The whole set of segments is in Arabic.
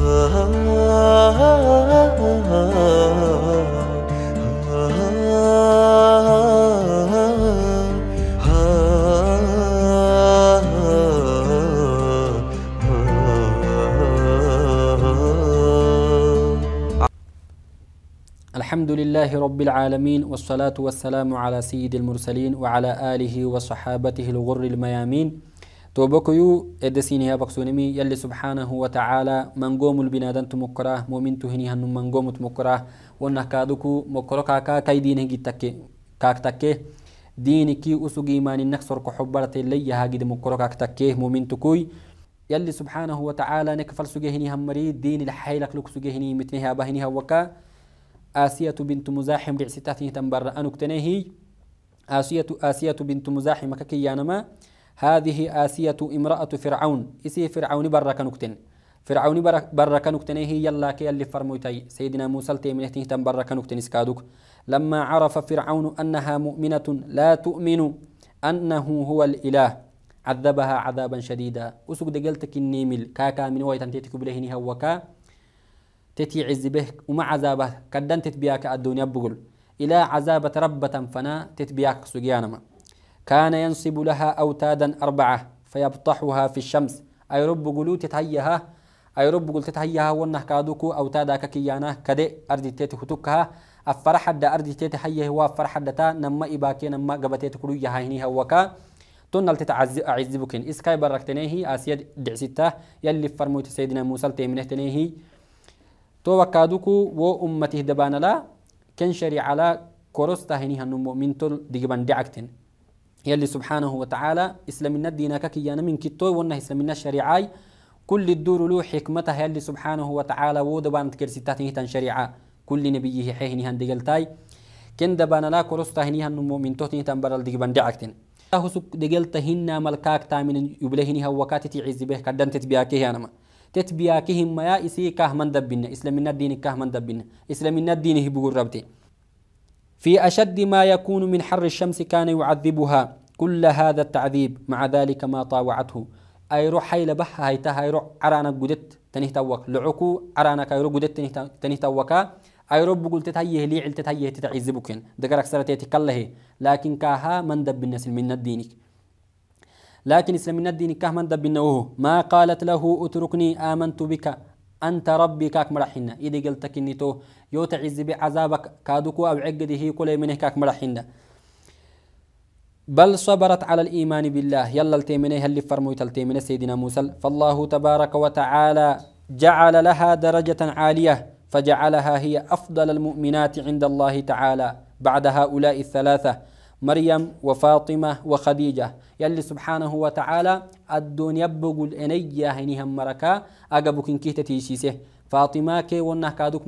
الحمد لله رب العالمين والصلاة والسلام على سيد المرسلين وعلى آله وصحابته الغر الميامين تو بكيو الدسين هي بقسونمي يلي سبحانه وتعالى من قوم البنادن تمكراه مؤمن تهني هن من قوم تمكراه وانا كادوكو مكرو كاكا كاي دينه جي تكي كاك تكي دينكي أسوغي ما نكسر كحبرت اللي يهاجد مكرو كاك تكي مؤمن تكوي يلي سبحانه وتعالى نكفل سجهني همري دين الحيلك لك سجهني متنها بهنها وكا آسية بنت مزاحم رعسي تاتيه تنبر أنك تنهي آسية آسية بنت مزاحم ككيانما هذه آسية امرأة فرعون اسي فرعون برك نكتن فرعون برك نكتن هي يلا كي اللي فرموتي سيدنا موسى من تهتم برك نكتن اسكادوك لما عرف فرعون أنها مؤمنة لا تؤمن أنه هو الإله عذبها عذابا شديدا أسوك دقلتك النيمل كاكا من ويتان تيتك بلهنها وكا تتي عز به وما عذابه كدن تتبياك الدنيا بقول إلى عذابة ربة فنا تتبياك سجيانما كان ينصب لها أوتادا أربعة فيبطحها في الشمس أي رب قلوت تهيها أي رب قلت تهيها ونه كادوكو أوتادا ككيانا كدي أرد تيت هتوكها أفرح دا أرد تيت حيه هو أفرح دا نما إباكي نما قبتيت كلو يهينيها وكا تنال تتعذبكن إسكاي بركتنيه أسيد دعسيتا يلي فرموت سيدنا موسى تيمنه تنيه تو وكادوكو وأمته دبانا كنشري على كورستا هنيها نمو من تل ديجبان دعكتن يلي سبحانه وتعالى إسلامنا دينا ككيانا من كتوي ونه إسلام الشريعاي كل الدور له حكمته يلي سبحانه وتعالى ودبان تكرسيتاتي تن شريعة كل نبيه حيهني هندقلتاي كن دبان لا كرستا هني هن مؤمن توتني تن برال دقبان دعكتن الله سك دقلت هن ملكاك تامن يبلهني هوكات تعز به كدن تتبياكي أنا ما تتبياكي هم يا إسي كهمن دبنا إسلامنا دين كهمن دبنا إسلام دين هبقول ربتي في أشد ما يكون من حر الشمس كان يعذبها كل هذا التعذيب مع ذلك ما طاوعته أي روح هاي لبح هاي تهاي روح عرانا قدت تنه توك لعكو عرانا كاي روح قدت تنه توكا أي رب قلت تهيه لي علت تهيه تتعذبكن دقرك سرتي تكله لكن كاها من دب الناس من الدينك لكن إسلام من الدين كه من دب ما قالت له اتركني آمنت بك أنت ربي كاك مرحنا إذا قلتك إني تو يو بعذابك كادوكو أو عقده كل منه كاك مرحنا بل صبرت على الإيمان بالله يلا التيمنيها اللي فرمو تلتيمني سيدنا موسى فالله تبارك وتعالى جعل لها درجة عالية فجعلها هي أفضل المؤمنات عند الله تعالى بعد هؤلاء الثلاثة مريم وفاطمة وخديجة يلي سبحانه وتعالى الدنيا بقول إنيا هنيها مركا أجابك إن كي تتيشيسه فاطمة كي ونه كادوك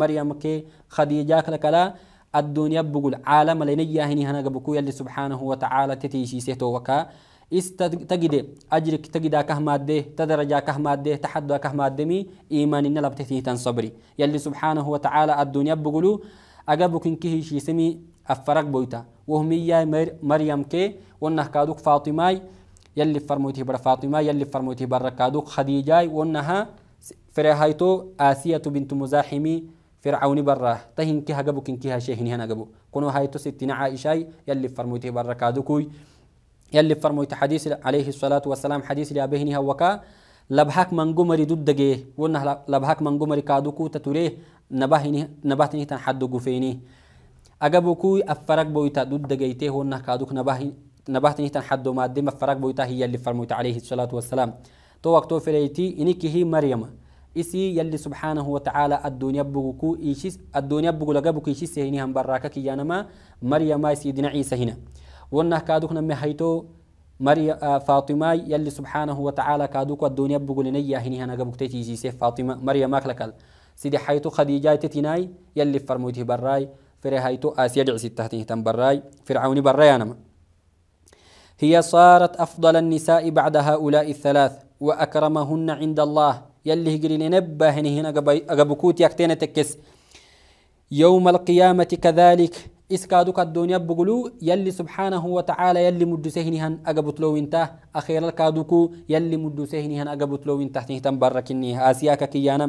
مريم كي خديجة كلا الدنيا بقول عالم لنيا هنيها أجابك يلي سبحانه وتعالى تتيشيسه توكا استجد أجرك تجد كهمادة تدرجا كهمادة تحدى كهمادة مي إيمان إن لبتهي صبري يلي سبحانه وتعالى الدنيا بقولوا أجابك إن كي شيسمي أفرق بويته وهمية مريم كي ونه كادوك فاطمة يلي فرموتي بر فاطمة يلي فرموتي بر كادوك خديجة ونها فرهايتو آسية بنت مزاحمي فرعون برا تهين كي هجبو كن كي شيء هنا جبو كونوا هايتو ستين عائشة يلي فرموتي بر كادوكوي يلي فرموتي حديث عليه الصلاة والسلام حديث لأبهني وكا لبحك من جمري ددجيه ونه لبحك من جمري كادوكو تتوريه نبهني نبهتني تنحدو جفيني aga bokuy affarag boyta dudda gayte honna kaduk nabahtinitan xaddo maadem affarag boyta hiyalli farmoyta calayhi salaatu wasalaam to waqto feleyti inikihi maryama isi yalli subxaanahu watacaala addunya buguku ishis addunya bugulaga bukiishise hini hanbaraka kiyanama maryama isi dina ciisa hina wonnah kaduk name hayto مريا فاطمة يلي سبحانه وتعالى كادوك الدنيا بقولنا يا هني هنا جبك تيجي فاطمة مريم ماكلكل سيدي حيتو خديجة تتناي يلي فرموتي براي فرهايتو آسيا جعسي تهتيه تنبراي فرعوني برايانما هي صارت أفضل النساء بعد هؤلاء الثلاث وأكرمهن عند الله يلي هجرين نبه هنا أقبكوت يكتين تكس يوم القيامة كذلك إسكادوك الدنيا بقولو يلي سبحانه وتعالى يلي مدسهنهن لو انته أخير الكادوكو يلي مدسهنهن أقبتلو انته تهتم بركني آسياك كيانا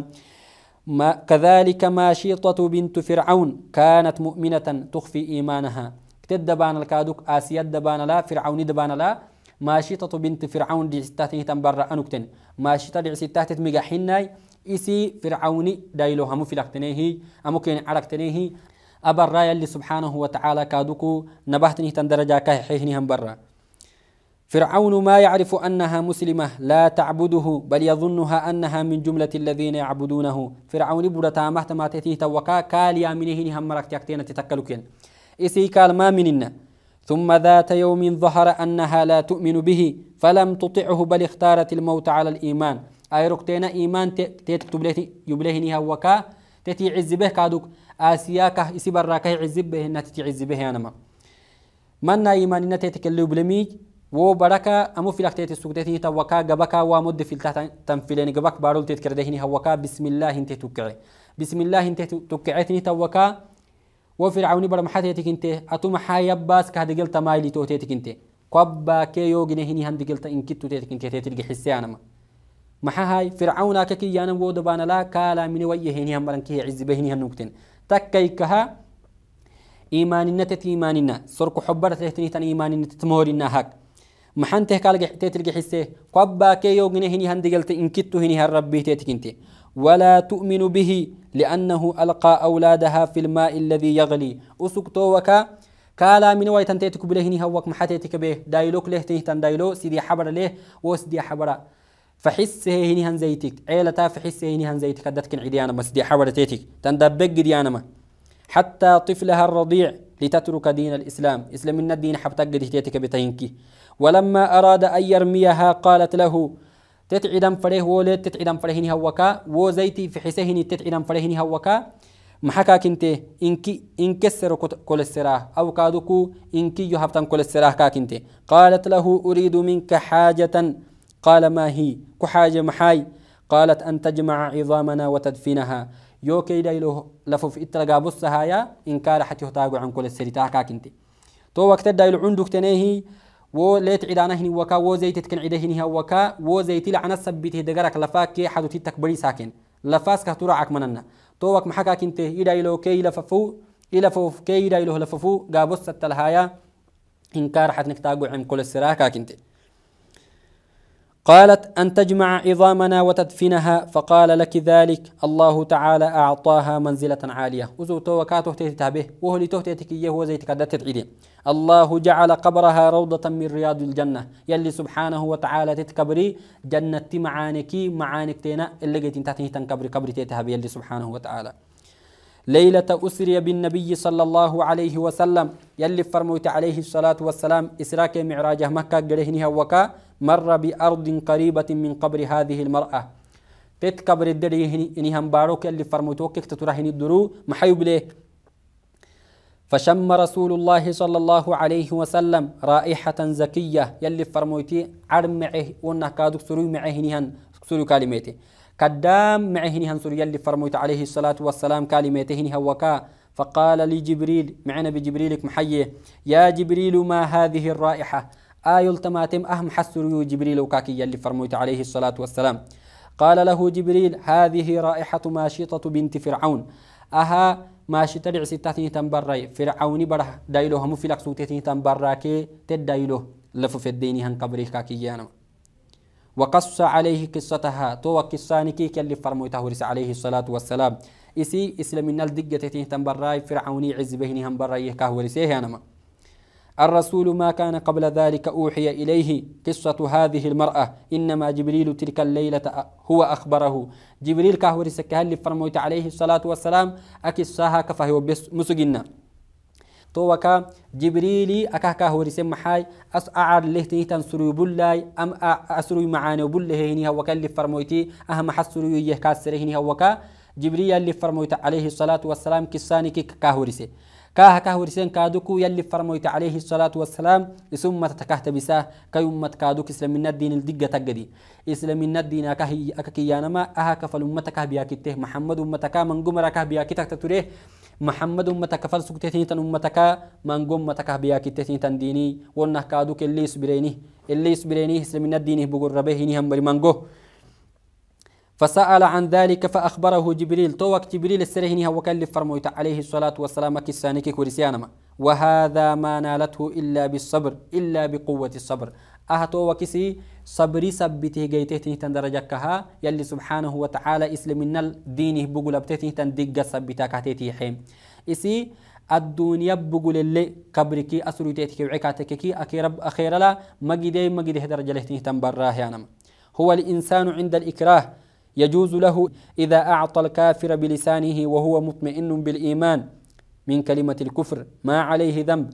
ما كذلك ما شيطة بنت فرعون كانت مؤمنة تخفي إيمانها تدبان الكادوك آسيا دبان لا فرعون دبان لا ما شيطة بنت فرعون دي ستاته تنبرا أنكتن ما شيطة دي ستاته مجحناي إسي فرعوني دايلو همو لقتنيه أمو كين عرقتنيه أبرا يلي سبحانه وتعالى كادوكو نبهتنه تندرجا كهحيهني هم برا فرعون ما يعرف أنها مسلمة لا تعبده بل يظنها أنها من جملة الذين يعبدونه فرعون برتا مهتما تتيه توقا كاليا منهن هم ركتين تتكلكين إسي قال ما مننا ثم ذات يوم ظهر أنها لا تؤمن به فلم تطعه بل اختارت الموت على الإيمان أي رقتين إيمان تتبلتي يبلهنها وكا تتي عز به كادوك آسياك إسي براك عز به تتي عز به أنما من إيمان نتتكلو بلميج وبركة أمو في لختيت السودتي توكا جبكا ومد في التحت تنفيلين جبك بارول تتكردهني هوكا بسم الله انت توكعي بسم الله انت توكعتني توكا وفرعوني برمحتك انت أتوم حايباس كهدجل تمايلي توتيتك انت قبا كيو جنهني هندجل انكتو تيتك انت تترجي حسي أنا محا هاي فرعون ككي يانا ودبان لا كالا من ويهني هم برنكي عز بهني هنوكتن تكيكها إيماننا تتيماننا سرك حبرت تهتني تن إيماننا تتمورنا هك محن ته قال محنته كالتلقحسه قبا كي يوغن هني هندقلت إن كتو هني هالربي تيتكنت ولا تؤمن به لأنه ألقى أولادها في الماء الذي يغلي أسكتو وكا كالا من واي تنتيتك بله هني هوك محتيتك به دايلوك له تنهتن دايلو سيدي حبر له وسدي حبر فحسه هني هن زيتك عيلة فحسه هني هن زيتك أدتكن عديانا ما سيدي حبر تيتك تندبق ديانا ما حتى طفلها الرضيع لتترك دين الإسلام إسلام الدين حبتقد هتيتك بتينكي ولما أراد أن يرميها قالت له تتعدم فريه ولا تتعدم فريهن هوكا وزيتي في حسهن تتعدم فريهن هوكا محكا كنتي إنكي إنكسر كل السراح أو كادوكو إنكي يهبطن كل السراح كاكنتي قالت له أريد منك حاجة قال ما هي كحاجة محاي قالت أن تجمع عظامنا وتدفنها يو كيدا يلو لفف إتلاقا بص هايا إنكار حتى يهتاقو عن كل السري تاكاك انت تو وقت دا يلو عندك تناهي و ليت عدانا هني وكا و زيت تكن عده هني وكا و زيت لعنا سبيته دقرك لفاك حدو تتك بري ساكن لفاس كهترعك مننا تو وقت محكاك كنتي يدا يلو كي لففو إلفوف كي يدا يلو لففو قابص التلهايا إنكار حتى نكتاقو عن كل السراكاك انت قالت أن تجمع عظامنا وتدفنها فقال لك ذلك الله تعالى أعطاها منزلة عالية وزو توكاته تهتابه وهو لتهتيتك إياه وزيتك تكدت الله جعل قبرها روضة من رياض الجنة يلي سبحانه وتعالى تتكبري جنة معانكي معانك تينا اللي قيت انتهتين تنكبري قبر تيتها يلي سبحانه وتعالى ليلة أسري بالنبي صلى الله عليه وسلم يلي فرموت عليه الصلاة والسلام إسراك معراجه مكة قرهنها وكا مر بأرض قريبة من قبر هذه المرأة تت قبر الدري إنها مباروك يلي فرموت وكك تترهن الدرو محيب ليه فشم رسول الله صلى الله عليه وسلم رائحة زكية يلي فرموتي عرمعه ونكادك سروي معه نهان سروي كلمته كدام معهني هنصر يلي فرموت عليه الصلاة والسلام كلمتهن هوكا فقال لي جبريل معنا بجبريلك محيي يا جبريل ما هذه الرائحة آيل تماتم أهم حسر جبريل وكاكي يلي فرموت عليه الصلاة والسلام قال له جبريل هذه رائحة ماشطة بنت فرعون أها ماشطة لعسيتاتي تنبري فرعوني بره دايلو هم في لكسوتي تنبراكي تدايلو لفو في الدين كاكي يانو وقص عليه قصتها تو قصانكي كل فرموته ورس عليه الصلاة والسلام إسي إسلامنا الدقة تهتم براي فرعوني عز بهني هم براي كهورسيه أنما الرسول ما كان قبل ذلك أوحي إليه قصة هذه المرأة إنما جبريل تلك الليلة هو أخبره جبريل كهورسك هل فرموت عليه الصلاة والسلام أكساها كفهي مسجنا تو وكا جبريلي أكاكا هو رسم محاي أس أعر له تيتان سروي بلاي أم أسروي معاني بله هيني هو كان فرمويتي أهم حسروي يهكاس هني هو كا جبريل اللي فرمويت عليه الصلاة والسلام كساني كي كاكا هو كاهوريسي كاه ورسين كادوكو يلي فرمويت عليه الصلاة والسلام ثم تتكاه تبساه كيومة كادوك إسلام من الدين الدقة تقدي إسلام من الدين أكاكي يانما أها كفل أمتك بياكته محمد أمتك من قمر أكاه بياكتك تتريه محمد أمتك فلسك تثنيتا أمتك من أمتك بياك تثنيتا ديني ونه كادوك اللي يسبرينيه اللي يسبرينيه سلمنا الدينه بقول ربيه نهم برمانقه فسأل عن ذلك فأخبره جبريل توك جبريل السرهنها وكلف فرمويت عليه الصلاة والسلام كسانك كورسيانما وهذا ما نالته إلا بالصبر إلا بقوة الصبر أهتو وكسي صبري سبته جيته تن درجة كها يلي سبحانه وتعالى إسلامنا دينه بقول بتته تن دقة سبته كاتيتي حيم إسي الدنيا بقول اللي كبركي أسرو تيتك وعكاتككي كي رب أخير لا مجدي مجده درجة لهته تن براه ينم هو الإنسان عند الإكراه يجوز له إذا أعطى الكافر بلسانه وهو مطمئن بالإيمان من كلمة الكفر ما عليه ذنب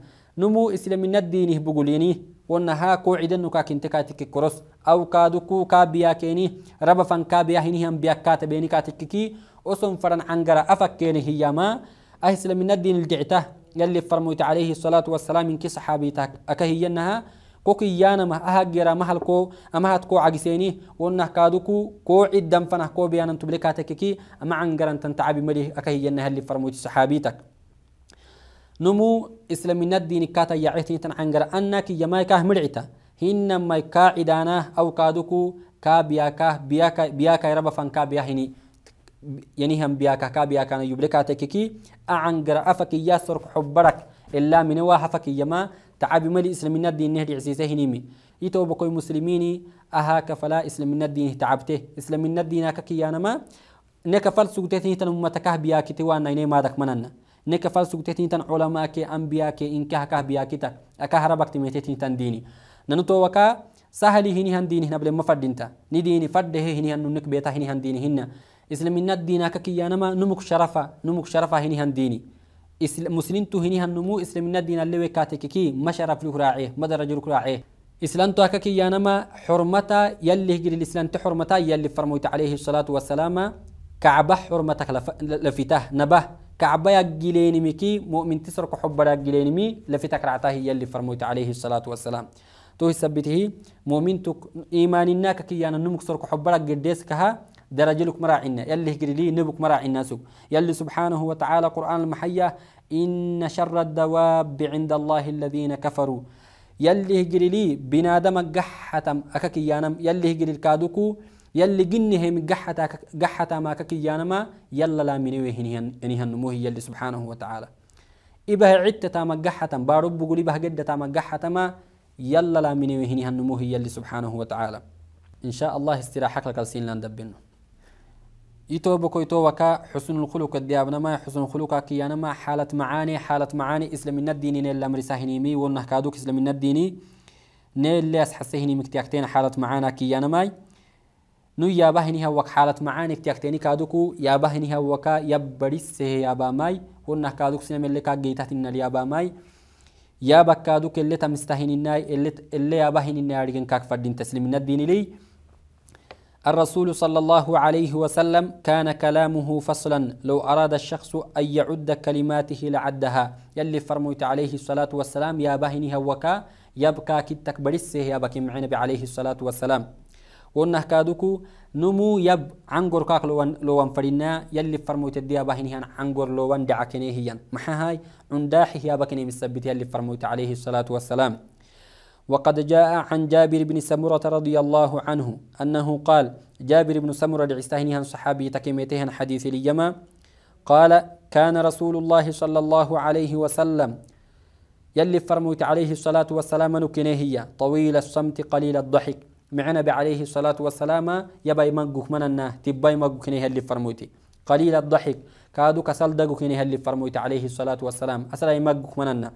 نمو إسلام الدينه بقولينه ونها قاعدا نكاكين تكاتك كروس أو كادوكو كابيا كيني ربا فان كابيا هيني هم بيكات بيني كي أسن فران عنقرا أفك كيني هيما أهسل من الدين الجعته يلي فرموت عليه الصلاة والسلام إنك صحابي تاك أكهينها يانا ما أهجر ما هلكو أما هتكو عجسيني وإنه كادوكو كو عدم فنه كو بيانا تبلكاتككي أما عنقرا تنتعبي مليه أكهينها اللي فرموت صحابي تاك نمو اسلام الدين كاتا يعيتني تنعنقر أنك يمايكاه مرعتا مايكا كاعدانا أو كادوكو كا بياكا بياكا بياكا ربا فانكا بياهني يعني هم بياكا كابياكا يبلكا تكيكي أعنقر أفك ياسر حبرك إلا من واحفك يما تعب مالي اسلام الدين نهدي عزيزه نيمي يتو بكوي مسلميني اها كفلا اسلام الدين تعبته اسلام الدين ككيانا نكفل سوتته تنمتكه بياكي وانا ما دك مننا نك فلسو تتين تن علماء كي أنبياء كي انك كه بيا كتك أكه ربك تميتين تن ديني تو وكا سهل هني هن ديني هنا بل ما فردينتا ني ديني فرده هني هن نك بيتا هني هن ديني هن إسلامنا دينك كي ينما نمك شرفة نمك شرفة هني هن ديني مسلم تو هني اسلام إسلامنا دين اللي كي ما شرف له راعيه ما درج له راعيه إسلام تو هككي ينما حرمتا يلي هجر الإسلام تحرمتا يلي فرموت عليه الصلاة والسلام كعبة حرمتك لفتاه نبه كعبا جليني مكي مؤمن تسرق حب را جليني مي لفتك رعته يلي فرموت عليه الصلاة والسلام تو سبته مؤمن تك كي أنا نمك سرق حب را جديس كها درجة لك عنا يلي هجري نبك عنا سوك يلي سبحانه وتعالى قرآن المحية إن شر الدواب عند الله الذين كفروا يلي هجري بنادم أككي أككيانم يلي هجري الكادوكو يلي جنه من جحتا جحتا ما كيانما يلا لا من وهن هن موه يلي سبحانه وتعالى إبه عدة ما جحتا بارب بقولي به جدة ما جحتا ما يلا لا من وهن هن موه يلي سبحانه وتعالى إن شاء الله استراحك لك السين لان دبنه يتوبكو يتوبكا حسن الخلق الديابنا ما حسن الخلق كيانا ما حالة معاني حالة معاني إسلام الديني نيل الأمر ساهنيمي والنهكادوك إسلام الديني نيل اللي أسحسهني مكتياكتين حالة معانا كيانا ماي نو یا بهنی ها وک حالت معانی اکتیاک تینی کادو کو یا بهنی ها وکا یا بری سه یا بامای و نه کادو کسی نمیلی که گیتا تین یا بامای یا با کادو که اللی تا نای اللی یا بهنی نای ریگن کاک فردین تسلیم ند دینی لی الرسول صلى الله عليه وسلم كان كلامه فصلا لو أراد الشخص أن يعد كلماته لعدها يلي فرموت عليه الصلاة والسلام يا بهني هوكا يبكى كتك برسه يا بكي عليه الصلاة والسلام ونه كادوكو نمو يب عنقر كاك لوان لوان فرينا يلي فرمو تديا باهن هيان عنقر لوان دعاكيني هيان محا هاي عنداحي هيا بكني مسبت يلي فرموت عليه الصلاة والسلام وقد جاء عن جابر بن سمرة رضي الله عنه أنه قال جابر بن سمرة لعستهن هيان صحابي تكيمتهن حديث ليما قال كان رسول الله صلى الله عليه وسلم يلي فرموت عليه الصلاة والسلام نكني طويل الصمت قليل الضحك معنا عليه الصلاة والسلام يبا يمقك مننا تبا يمقك نيها اللي فرموتي قليل الضحك كادو كسل دقك نيها اللي فرموتي عليه الصلاة والسلام أسلا يمقك مننا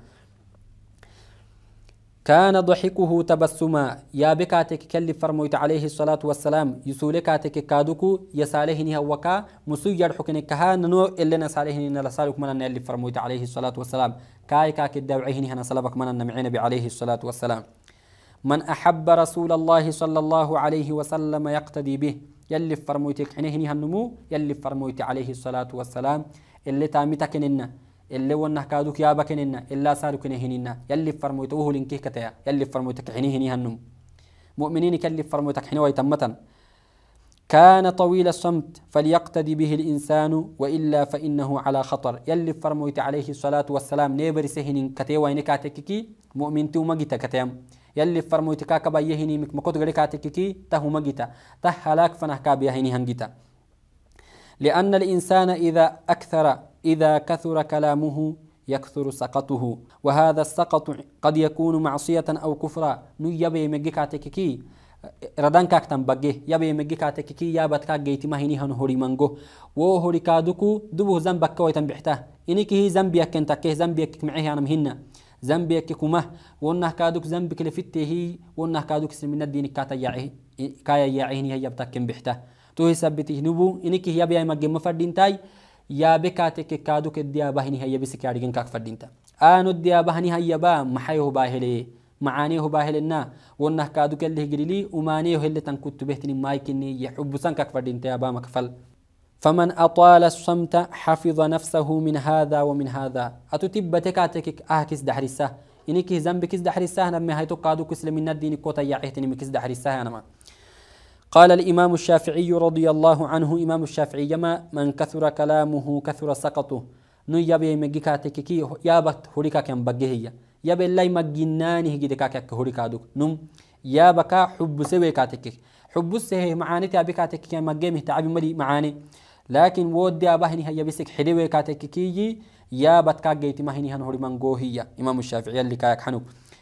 كان ضحكه تبسما يا بكاتك كلي فرموت عليه الصلاة والسلام يسولكاتك كادوكو يسالهني وكا مسو يرحكن كها ننو إلا نسالهني نلسالك من أن اللي فرموت عليه الصلاة والسلام كاي كاك الدوعيهني هنا صلبك من أن معين عليه الصلاة والسلام من أحب رسول الله صلى الله عليه وسلم يقتدي به يلي فرمويتك حين هني هنمو يلي فرمويت عليه الصلاة والسلام اللي ننا اللي ونه كادوك يا بكننا إلا سارك هنينا يلي فرمويته لنكيه كتيا يلي فرمويتك حين هني النمو مؤمنين كلي فرمويتك حين ويتمتا كان طويل الصمت فليقتدي به الإنسان وإلا فإنه على خطر يلي فرمويت عليه الصلاة والسلام نيبر سهن كتيا وينكاتككي مؤمنتو مجيتا كتيم يلي فرموت كا كبا يهني مك مكوت غري كاتكيكي تهو مجيتا ته هلاك فنه كاب يهني هنجيتا لأن الإنسان إذا أكثر إذا كثر كلامه يكثر سقطه وهذا السقط قد يكون معصية أو كفرا نيبي مجيكا تكيكي ردان كاكتن بجه يبي مجيكا تكيكي يابت كاك جيتي ما هني هن هوري مانجو وو هوري كادوكو دبو زنبك كويتن بحته إنك هي زنبيا كنتا كه زنبيا كمعيه أنا مهنا ذنبك كما وانه كادوك ذنبك لفته وانه كادوك من الدين كاتياعه كايا يعيني هي بتكن بحته تو يثبته نبو انك هي بيا مجم تاي يا بكاتك كادوك الديا الديابهني هي بسكي يارجن كاك فدينتا ان الديابهني هي با محيه باهلي معانيه باهلنا وانه كادوك اللي هجري لي ومانيه اللي تنكت بهتني مايكني يحب سنكك تا با مكفل فمن أطال الصمت حفظ نفسه من هذا ومن هذا أتتب تكاتك أهكس دحرسة إني كه ذنب كس دحرسة نمي هاي تقادو كسل من الدين كوتا يعيتني مكس دحرسة أنا ما قال الإمام الشافعي رضي الله عنه إمام الشافعي يما من كثر كلامه كثر سقطه نو يبي مجي كاتككي يابت هوريكا كم بجهية يبي اللي مجناني هجي دكاك هوريكا دوك نم يابك حب سوي كاتكك حب سه معاني تابي كاتكك مجمه تعبي مدي معاني لكن ودي أبهني هيا بسك حدوي كيجي يا بتكاجيت مهني هن هوري منغوهية إمام الشافعي اللي كاك حنو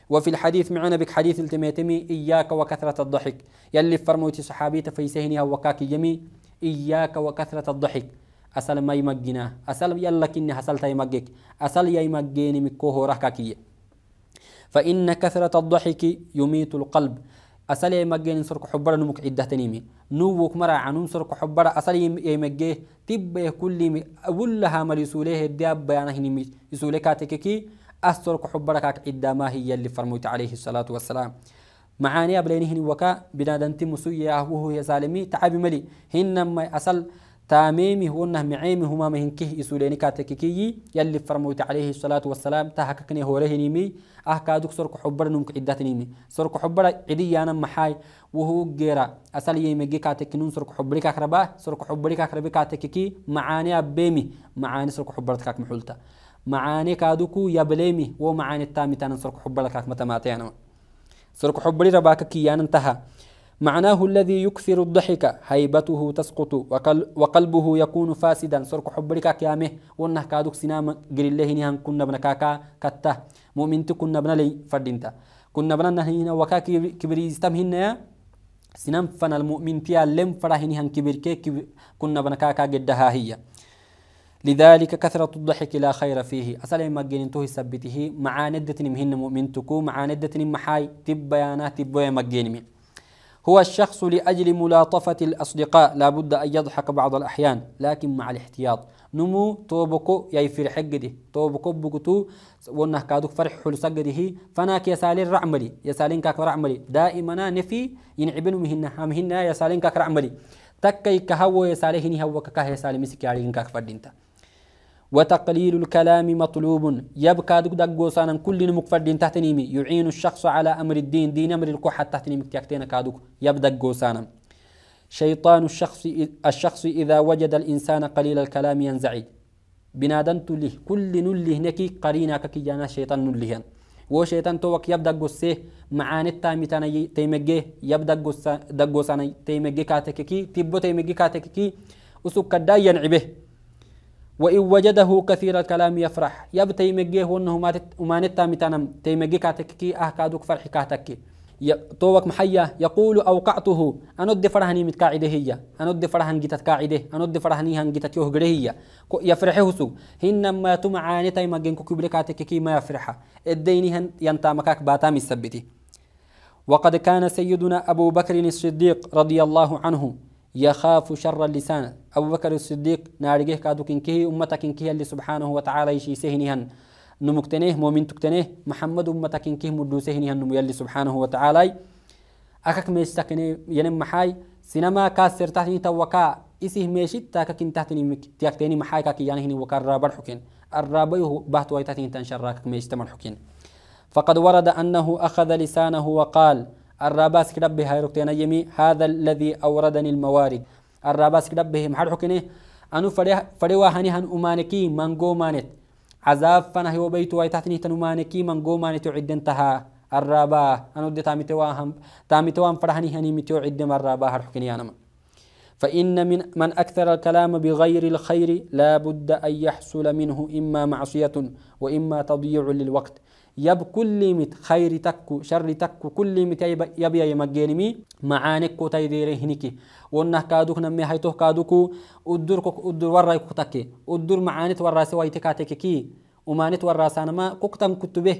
وفي الحديث معنا بك حديث التميتمي إياك وكثرة الضحك يلي فرموتي صحابي تفيسهني كاك يمي إياك وكثرة الضحك أسأل ما يمجنا أسأل يلا كني حصلت يمجك يا يمجيني مكوه ركاكية فإن كثرة الضحك يميت القلب أصلي مجين صرك حبرة نمك عدة تنيمي نوك مرا عنون سرك حبرة أسألي مجيه تب كل مي أولها مال يسوليه الداب بيانا هنمي يسولي كاتككي أسرك حبرة كاك عدة ما هي اللي فرموت عليه الصلاة والسلام معاني أبلينه هني وكا بنادن تمسوية وهو يا سالمي ملي هنما أصل تاميمي هو أنه معيمي هما مهنكه إسوليني يعني كاتككي يلي فرموت عليه الصلاة والسلام تحققني هوره نيمي أهكادوك سرق حبر نمك عدات نيمي سرق حبر عدي أنا محاي وهو جيرا أسال يمجي كاتكنون سرق حبري كاكربا سرق حبري كاكربي كاتككي معاني أبيمي معاني سرق حبرت كاك محولتا معاني كادوكو يبليمي ومعاني التامي تانا سرق حبر لكاك متماتي سرق حبري رباكك يانا انتهى معناه الذي يكثر الضحك هيبته تسقط وقل وقلبه يكون فاسدا سرك حبرك كامه ونه كادوك سنام قل الله نهان كنا بنكاكا كتا مؤمن كنا بنا لي فردينتا كنا بنا نهينا وكا كبريستم هنا سنام فن المؤمن تيا لم فراهن هن كبير كي كنا بنكاكا قدها هي لذلك كثرة الضحك لا خير فيه أسأل ما جينته سبته مع ندة مهن مؤمن تكو مع محاي تب بيانات تب مجينمي هو الشخص لأجل ملاطفة الأصدقاء لابد أن يضحك بعض الأحيان لكن مع الاحتياط نمو توبكو ياي في حقده توبكو بقتو ونه كادوك فرح حل سقده فناك يسالين رعملي يسالين كاك رعملي دائما نفي ينعبن مهن همهن يسالين كاك رعملي تكي كهو يسالين هو كاك يسالي مسكي يالين كاك فردينتا وتقليل الكلام مطلوب يبكى دقو سانا كل مقفد تحتنيمي يعين الشخص على أمر الدين دين أمر الكوحة تحتنيمي تكتين كادوك يبدأ سانا شيطان الشخص الشخص إذا وجد الإنسان قليل الكلام ينزعي بنادنت له كل نله نكي قرينا كي جانا شيطان نلهن وشيطان توك يبدأ wak معاني daggose macaanit taamitana taymege yab daggosana taymege kaatekeki tibbo taymege kaatekeki usug kaddaa yancibe وإن وجده كثير الكلام يفرح يب تيمجيه وانه ما نتا متنم تيمجي كاتككي أهكادوك فرح كاتكي توك محيا يقول أوقعته أند فرهني متقاعده هي ادي فرهن جتت قاعده ادي فرهني هن جيتت يهجره هي يفرحه سو هنما تمعاني تيمجين كبركاتككي ما يفرح الديني هن ينتامكاك باتام السبتي وقد كان سيدنا أبو بكر الصديق رضي الله عنه يخاف شر اللسان أبو بكر الصديق نارجه كادو كنكه أمتا كنكه اللي سبحانه وتعالى يشي سهنهن نمكتنه مؤمن تكتنه محمد أمتا كنكه مدو سهنهن نمو يلي سبحانه وتعالى أكاك ميشتاكني ينم محاي سينما كاسر تحتني توقع إسيه ميشت تاكا كن تحتني تيكتيني محاي كاكي يعني هني وكار رابر حكين الرابي هو بحت ويتاتين تنشر راكك ميشتمر حكين فقد ورد أنه أخذ لسانه وقال الراباس كدب هاي ركتين يمي هذا الذي أوردني الموارد الراباس كدب كدبه محر حكينه أنو فريوا هني هن أمانكي من منغو مانت عذاب فنه وبيت ويتحتني تن أمانكي من منغو مانت عدن تها الرابا أنو دي تامتوان فرحني هني متو عدن الرابا هر حكيني أنا من. فإن من, من أكثر الكلام بغير الخير لا بد أن يحصل منه إما معصية وإما تضييع للوقت يب كل مت خير تكو شر تكو كل مت يب يمجينمي معانك تيدير هنيكي ونه كادوك نمي هيتوه كادوكو ادور كوك ادور وراي كوتكي ادور معانت وراسي وايتكاتكي ومانت وراسانا ما كوكتن كتبه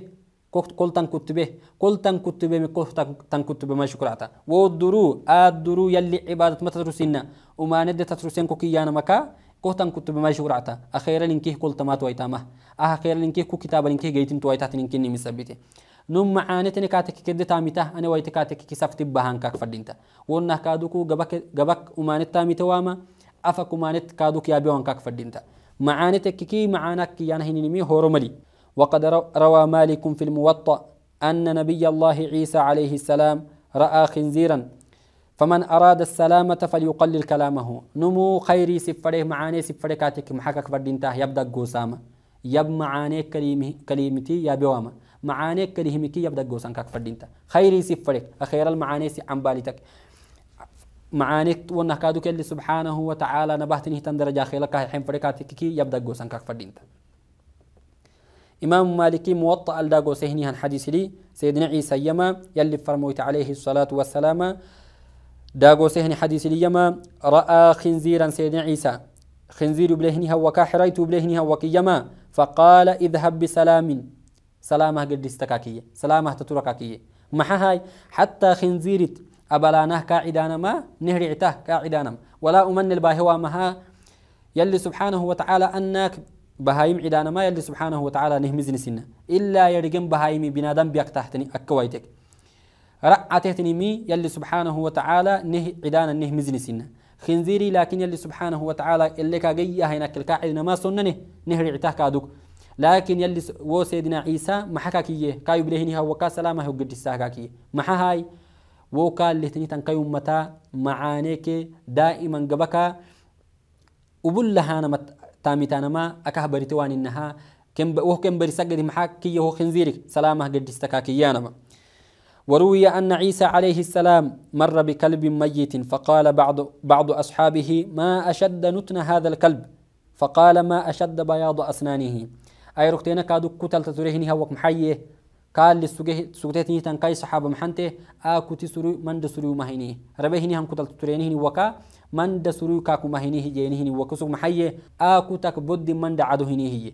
كل تن كتبه كل تن كتبه من كل تن كتبه ما شكر عطا ودرو آدرو يلي عبادة ما تدرسينا وما ند تدرسين كوكي يانا مكا كل تن كتبه ما شكر عطا أخيرا إنكيه كل تمات ويتامه أه، أخيرا إنكيه كو كتابا إنكيه جيتين تويتات إنكيه نمسبته نم معانت نكاتك كده تاميتا أنا ويتكاتك كسفت بهان كاك فردينتا ونا كادوكو غبك غبك أمانت تاميتا واما أفك أمانت كادوك يابيوان كاك فردينتا معانتك كي معانك يعني هنيني هورمالي وقد روى مالك في الموطأ أن نبي الله عيسى عليه السلام رأى خنزيرا فمن أراد السلامة فليقلل كلامه نمو خيري سفره معاني سفره كاتك محقق فردينته يبدأ قوسامة يب معاني كلمتي يا بوامة معاني كلمك يبدأ قوسان كاك فردينته خيري سفره أخير المعاني سي معاني ونكادو كل سبحانه وتعالى نبهتنه تندرجا خيلك حين فركاتك يبدأ قوسان كاك فردينته إمام مالكي موطأ الداغو سهني هن حديث لي سيدنا عيسى يما يلي فرموت عليه الصلاة والسلام داغو سهني حديث لي يما رأى خنزيرا سيدنا عيسى خنزير بلهنها وكاحريت بلهنها وكيما فقال اذهب بسلام سلامه قد استكاكية سلامه تتركاكية محاهاي حتى خنزيرت أبلانه كاعدان ما نهرعته كاعدان ولا أمن الباهوا مها يلي سبحانه وتعالى أنك بهايم عدانا ما يلد سبحانه وتعالى نهمزني سنة إلا يرجم بهايم بنادم بيك تحتني أكوايتك رأتهتني مي يلد سبحانه وتعالى نه عدانا نهمزني سنة خنزيري لكن يلد سبحانه وتعالى اللي كاقيا هيناك الكاعدنا ما سنني نهر عتاه كادوك لكن يلد و سيدنا عيسى كيه كايو بلهني هو كا سلامه هو قد كيه الساكاكيه محهاي وو اللي لتني تنقيو متا معانيك دائما قبكا وبل لهانا مت تامتانما أكه بريتوان إنها كم ب... وهو كم بريسقد محاك كي هو خنزيرك سلامه قد استكاكيانما وروي أن عيسى عليه السلام مر بكلب ميت فقال بعض بعض أصحابه ما أشد نتن هذا الكلب فقال ما أشد بياض أسنانه أي ركتين كادو كتل تتريهني هوك محيه قال لسوجتني تنكاي صحاب محنته آكوتي سرو من دسرو مهيني ربهني هم كتل تتريهني وكا من دسرو كاكو مهني هي هني وكسو محيه آكو تك بود من دعدو هني هي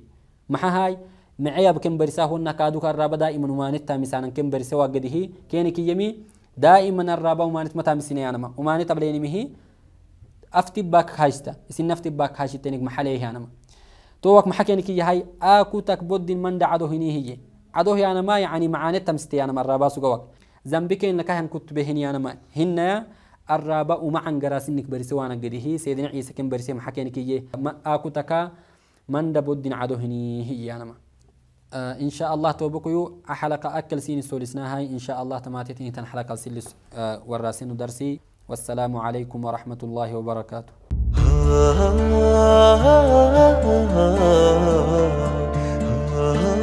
محهاي معي بكم برسا هو نكادو كرابا دائما ومانتا تامسانا كم برسا وقده كيني كي يمي دائما الرابا ومانت متامسين يانما ومانتا بليني مهي أفتي باك هاشتا اسين أفتي باك هاشتينك محليه يانما توك محكي كي هاي آكو تك بود من دعدو هني هي عدو يانما يعني معانت تمستي يانما الرابا سوقوك ذنبك إنك هن كنت بهن يانما هن الرابع وما عن جراس إنك برسي وانا قديه سيدنا عيسى كان برسي محكين كي ما أكو تكا من دبود عدوهني هي أنا ما آه إن شاء الله توبكيو حلقة أكل سين سولسنا هاي إن شاء الله تماتتني تنحلقة سلس آه والراسين درسي والسلام عليكم ورحمة الله وبركاته